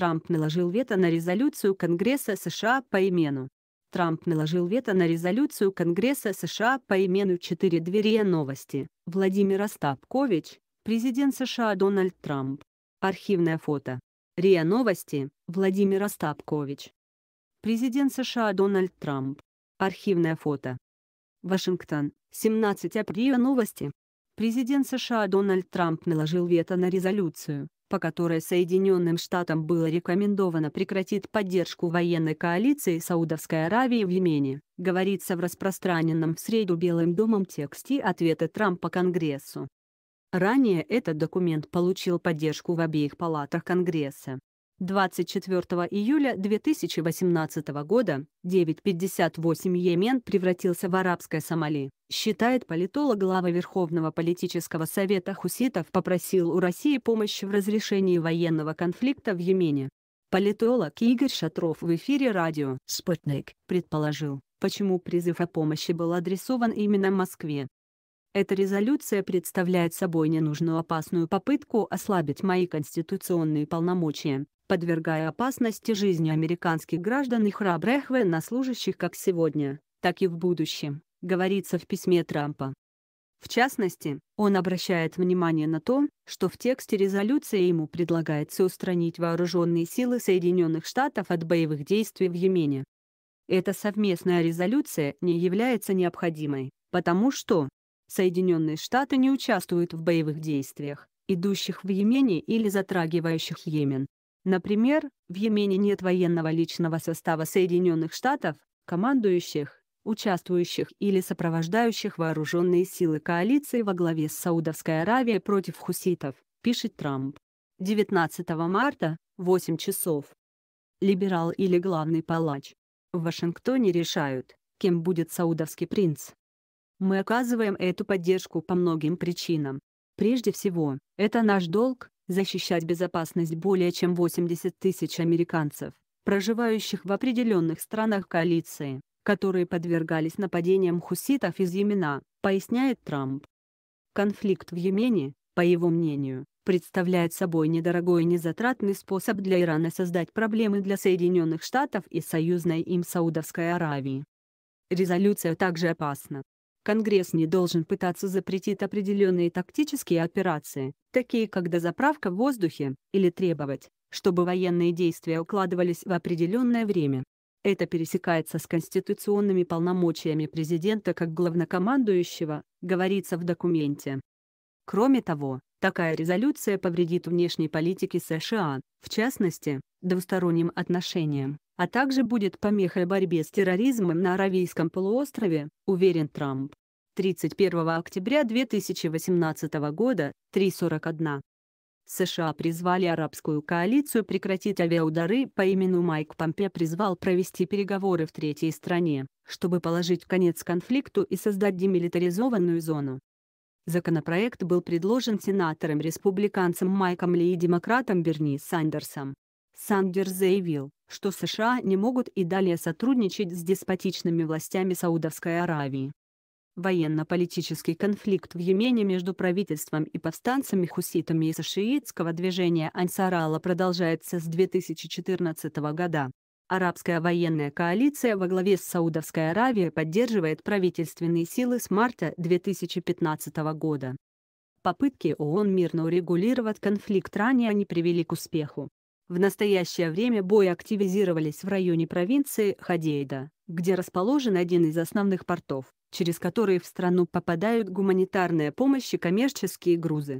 Трамп наложил вето на резолюцию Конгресса США по имену. Трамп наложил вето на резолюцию Конгресса США по имену 4 двери новости. Владимир Остапкович, президент США Дональд Трамп. Архивное фото. РИА Новости, Владимир Остапкович. Президент США Дональд Трамп. Архивное фото. Вашингтон, 17 апреля новости. Президент США Дональд Трамп наложил вето на резолюцию, по которой Соединенным Штатам было рекомендовано прекратить поддержку военной коалиции Саудовской Аравии в Йемене, говорится в распространенном в среду Белым домом тексте ответа Трампа Конгрессу. Ранее этот документ получил поддержку в обеих палатах Конгресса. 24 июля 2018 года 9.58 Йемен превратился в арабское Сомали, считает политолог глава Верховного политического совета Хуситов попросил у России помощи в разрешении военного конфликта в Йемене. Политолог Игорь Шатров в эфире радио «Спутник» предположил, почему призыв о помощи был адресован именно Москве. Эта резолюция представляет собой ненужную опасную попытку ослабить мои конституционные полномочия, подвергая опасности жизни американских граждан и храбрых военнослужащих как сегодня, так и в будущем, говорится в письме Трампа. В частности, он обращает внимание на то, что в тексте резолюции ему предлагается устранить вооруженные силы Соединенных Штатов от боевых действий в Йемене. Эта совместная резолюция не является необходимой, потому что Соединенные Штаты не участвуют в боевых действиях, идущих в Йемене или затрагивающих Йемен. Например, в Йемене нет военного личного состава Соединенных Штатов, командующих, участвующих или сопровождающих вооруженные силы коалиции во главе с Саудовской Аравией против хуситов, пишет Трамп. 19 марта, 8 часов. Либерал или главный палач. В Вашингтоне решают, кем будет саудовский принц. Мы оказываем эту поддержку по многим причинам. Прежде всего, это наш долг, защищать безопасность более чем 80 тысяч американцев, проживающих в определенных странах коалиции, которые подвергались нападениям хуситов из Йемена, поясняет Трамп. Конфликт в Йемене, по его мнению, представляет собой недорогой и незатратный способ для Ирана создать проблемы для Соединенных Штатов и союзной им Саудовской Аравии. Резолюция также опасна, Конгресс не должен пытаться запретить определенные тактические операции, такие как дозаправка в воздухе, или требовать, чтобы военные действия укладывались в определенное время. Это пересекается с конституционными полномочиями президента как главнокомандующего, говорится в документе. Кроме того, Такая резолюция повредит внешней политике США, в частности, двусторонним отношениям, а также будет помехой борьбе с терроризмом на Аравийском полуострове, уверен Трамп. 31 октября 2018 года, 3.41. США призвали арабскую коалицию прекратить авиаудары по имени Майк Помпе призвал провести переговоры в третьей стране, чтобы положить конец конфликту и создать демилитаризованную зону. Законопроект был предложен сенатором-республиканцем Майком Ли и демократом Берни Сандерсом. Сандерс заявил, что США не могут и далее сотрудничать с деспотичными властями Саудовской Аравии. Военно-политический конфликт в Йемене между правительством и повстанцами-хуситами и шиитского движения Ансарала продолжается с 2014 года. Арабская военная коалиция во главе с Саудовской Аравией поддерживает правительственные силы с марта 2015 года. Попытки ООН мирно урегулировать конфликт ранее не привели к успеху. В настоящее время бои активизировались в районе провинции Хадейда, где расположен один из основных портов, через которые в страну попадают гуманитарная помощь и коммерческие грузы.